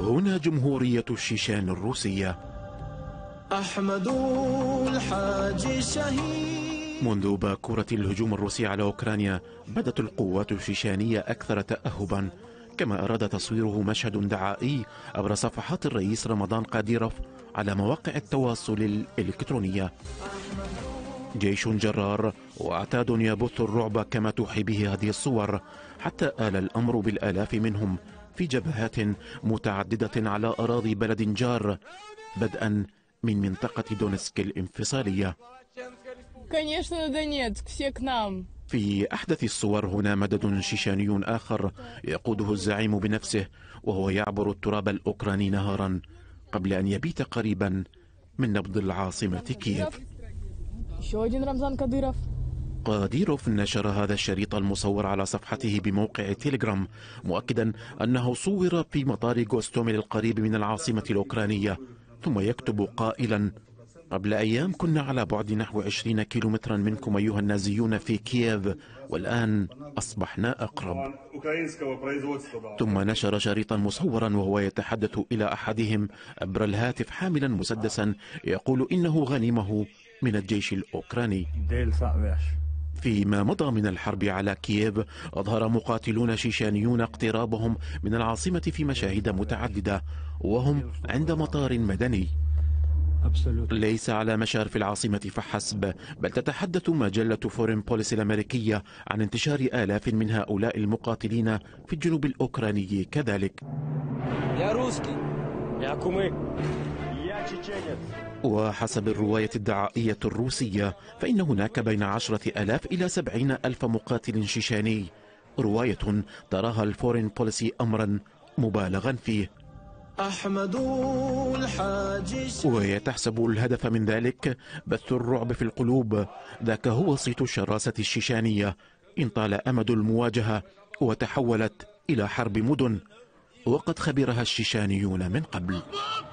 هنا جمهورية الشيشان الروسية أحمد الحاج الشهيد منذ باكورة الهجوم الروسي على أوكرانيا بدت القوات الشيشانية أكثر تأهبا كما أراد تصويره مشهد دعائي عبر صفحات الرئيس رمضان قاديروف على مواقع التواصل الإلكترونية جيش جرار وعتاد يبث الرعب كما توحي به هذه الصور حتى آل الأمر بالآلاف منهم في جبهات متعددة على أراضي بلد جار بدءا من منطقة دونسك الانفصالية في أحدث الصور هنا مدد شيشاني آخر يقوده الزعيم بنفسه وهو يعبر التراب الأوكراني نهارا قبل أن يبيت قريبا من نبض العاصمة كييف قاديروف نشر هذا الشريط المصور على صفحته بموقع تيليجرام مؤكدا أنه صور في مطار غوستوميل القريب من العاصمة الأوكرانية ثم يكتب قائلا قبل أيام كنا على بعد نحو 20 كيلومترا منكم أيها النازيون في كييف والآن أصبحنا أقرب ثم نشر شريطا مصورا وهو يتحدث إلى أحدهم عبر الهاتف حاملا مسدسا يقول إنه غنيمه من الجيش الأوكراني فيما مضى من الحرب على كييف أظهر مقاتلون شيشانيون اقترابهم من العاصمة في مشاهد متعددة وهم عند مطار مدني ليس على مشارف العاصمة فحسب بل تتحدث مجلة فورين بوليس الأمريكية عن انتشار آلاف من هؤلاء المقاتلين في الجنوب الأوكراني كذلك يا روسكي يا كومي وحسب الرواية الدعائية الروسية فإن هناك بين عشرة ألاف إلى سبعين ألف مقاتل شيشاني رواية تراها الفورين بوليسي أمرا مبالغا فيه أحمد الحاج ويتحسب الهدف من ذلك بث الرعب في القلوب ذاك هو صيت الشراسة الشيشانية إن طال أمد المواجهة وتحولت إلى حرب مدن وقد خبرها الشيشانيون من قبل